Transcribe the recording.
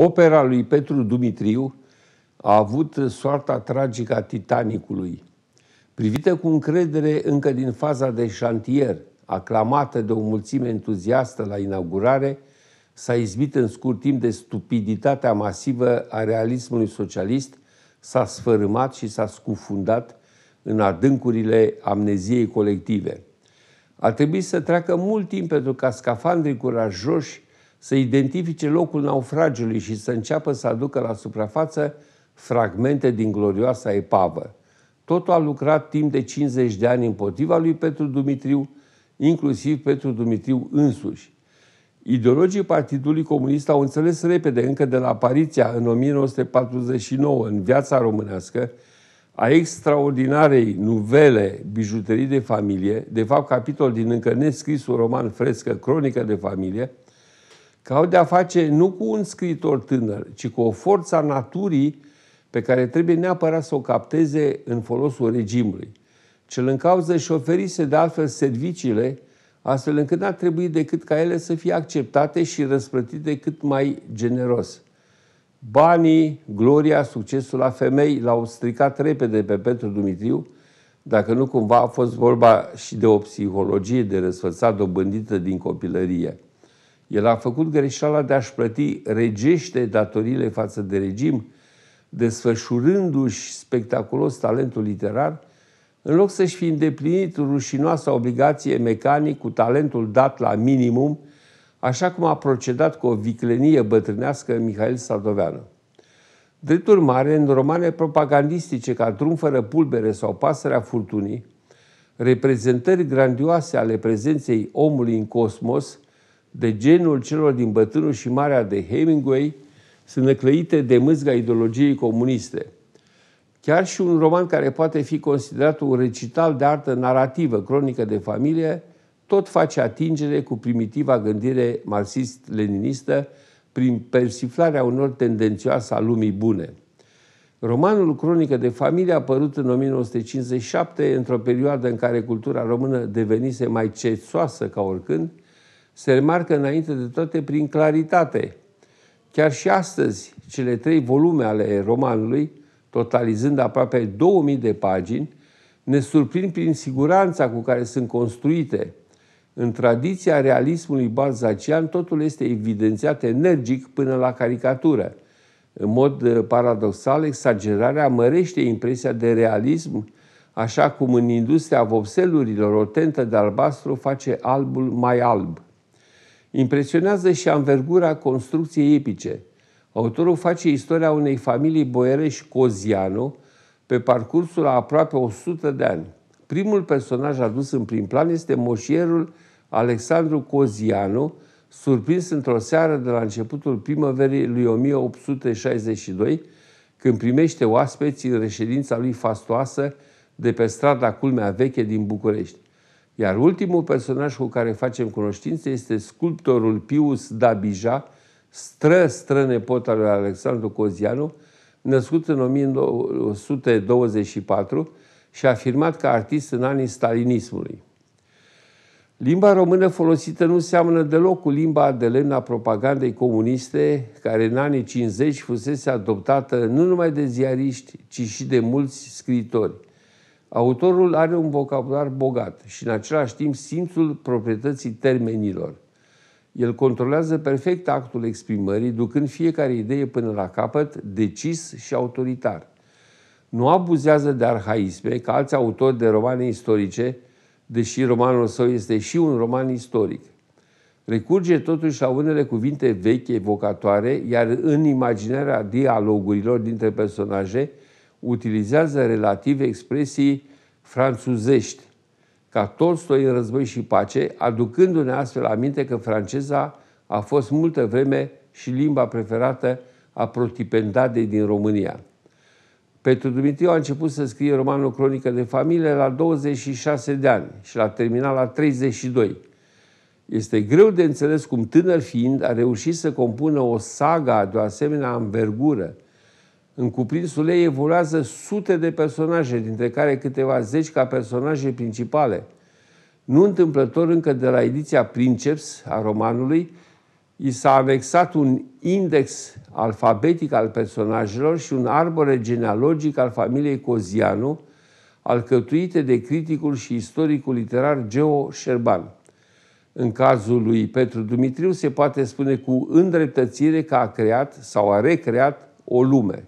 Opera lui Petru Dumitriu a avut soarta tragică a Titanicului, privită cu încredere încă din faza de șantier, aclamată de o mulțime entuziastă la inaugurare, s-a izbit în scurt timp de stupiditatea masivă a realismului socialist, s-a sfărâmat și s-a scufundat în adâncurile amneziei colective. A trebuit să treacă mult timp pentru ca scafandrii curajoși să identifice locul naufragiului și să înceapă să aducă la suprafață fragmente din glorioasa epavă. Totul a lucrat timp de 50 de ani împotriva lui Petru Dumitriu, inclusiv Petru Dumitriu însuși. Ideologii Partidului Comunist au înțeles repede, încă de la apariția în 1949 în viața românească, a extraordinarei nuvele bijuterii de familie, de fapt capitol din încă nescrisul roman frescă Cronică de familie, că au de-a face nu cu un scriitor tânăr, ci cu o forță a naturii pe care trebuie neapărat să o capteze în folosul regimului. Cel în cauză și oferise de altfel serviciile, astfel încât n-ar trebui decât ca ele să fie acceptate și răsplătite cât mai generos. Banii, gloria, succesul la femei l-au stricat repede pe Petru Dumitriu, dacă nu cumva a fost vorba și de o psihologie de răsfățat dobândită din copilărie. El a făcut greșeala de a-și plăti regește datoriile față de regim, desfășurându-și spectaculos talentul literar, în loc să-și fi îndeplinit rușinoasa obligație mecanic cu talentul dat la minimum, așa cum a procedat cu o viclenie bătrânească Mihail Sadoveanu. Drept urmare, în romane propagandistice ca Drum fără pulbere sau Pasărea furtunii, reprezentări grandioase ale prezenței omului în cosmos – de genul celor din Bătânul și Marea de Hemingway sunt năclăite de mâzga ideologiei comuniste. Chiar și un roman care poate fi considerat un recital de artă narrativă, cronică de familie, tot face atingere cu primitiva gândire marxist-leninistă prin persiflarea unor tendențioase a lumii bune. Romanul Cronică de familie a apărut în 1957, într-o perioadă în care cultura română devenise mai cețoasă ca oricând, se remarcă înainte de toate prin claritate. Chiar și astăzi, cele trei volume ale romanului, totalizând aproape 2000 de pagini, ne surprind prin siguranța cu care sunt construite. În tradiția realismului balzacian, totul este evidențiat energic până la caricatură. În mod eh, paradoxal, exagerarea mărește impresia de realism, așa cum în industria vopselurilor o tentă de albastru face albul mai alb. Impresionează și anvergura construcției epice. Autorul face istoria unei familii boierești-coziano pe parcursul a aproape 100 de ani. Primul personaj adus în prim plan este moșierul Alexandru Coziano, surprins într-o seară de la începutul primăverii lui 1862, când primește oaspeți în reședința lui fastoasă de pe strada Culmea Veche din București. Iar ultimul personaj cu care facem cunoștință este sculptorul Pius Dabija, stră stră nepot al lui Alexandru Cozianu, născut în 1924 și afirmat ca artist în anii stalinismului. Limba română folosită nu seamănă deloc cu limba de lemn a propagandei comuniste, care în anii 50 fusese adoptată nu numai de ziariști, ci și de mulți scriitori. Autorul are un vocabular bogat și în același timp simțul proprietății termenilor. El controlează perfect actul exprimării, ducând fiecare idee până la capăt, decis și autoritar. Nu abuzează de arhaisme ca alți autori de romane istorice, deși romanul său este și un roman istoric. Recurge totuși la unele cuvinte vechi evocatoare, iar în imaginarea dialogurilor dintre personaje – utilizează relativ expresii franțuzești, ca Tolstoi în război și pace, aducându-ne astfel aminte că franceza a fost multă vreme și limba preferată a protipendadei din România. Petru Dumitriu a început să scrie romanul Cronică de familie la 26 de ani și l-a terminat la 32. Este greu de înțeles cum tânăr fiind a reușit să compună o saga de o asemenea învergură, în cuprinsul ei evoluează sute de personaje, dintre care câteva zeci ca personaje principale. Nu întâmplător încă de la ediția Princeps a romanului, i s-a anexat un index alfabetic al personajelor și un arbore genealogic al familiei Cozianu, alcătuite de criticul și istoricul literar Geo Șerban. În cazul lui Petru Dumitriu se poate spune cu îndreptățire că a creat sau a recreat o lume.